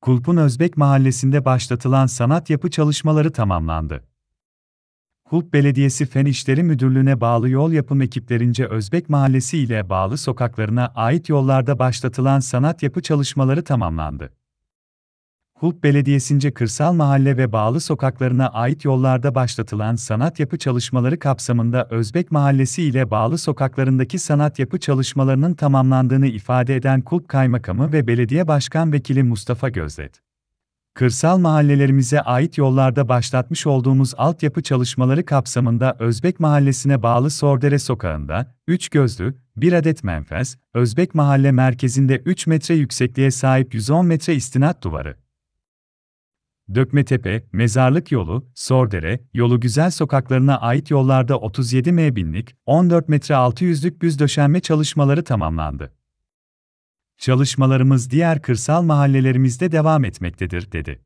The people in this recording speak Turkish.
Kulp'un Özbek Mahallesi'nde başlatılan sanat yapı çalışmaları tamamlandı. Kulp Belediyesi Fen İşleri Müdürlüğü'ne bağlı yol yapım ekiplerince Özbek Mahallesi ile bağlı sokaklarına ait yollarda başlatılan sanat yapı çalışmaları tamamlandı. HUP Belediyesi'nce kırsal mahalle ve bağlı sokaklarına ait yollarda başlatılan sanat yapı çalışmaları kapsamında Özbek Mahallesi ile bağlı sokaklarındaki sanat yapı çalışmalarının tamamlandığını ifade eden KULP Kaymakamı ve Belediye Başkan Vekili Mustafa Gözdet. Kırsal mahallelerimize ait yollarda başlatmış olduğumuz altyapı çalışmaları kapsamında Özbek Mahallesi'ne bağlı Sordere Sokağı'nda 3 gözlü, 1 adet menfez, Özbek Mahalle merkezinde 3 metre yüksekliğe sahip 110 metre istinat duvarı, Dökmetepe, Mezarlık Yolu, Sordere, Yolu Güzel sokaklarına ait yollarda 37 m binlik, 14 metre 600'lük büz döşenme çalışmaları tamamlandı. Çalışmalarımız diğer kırsal mahallelerimizde devam etmektedir, dedi.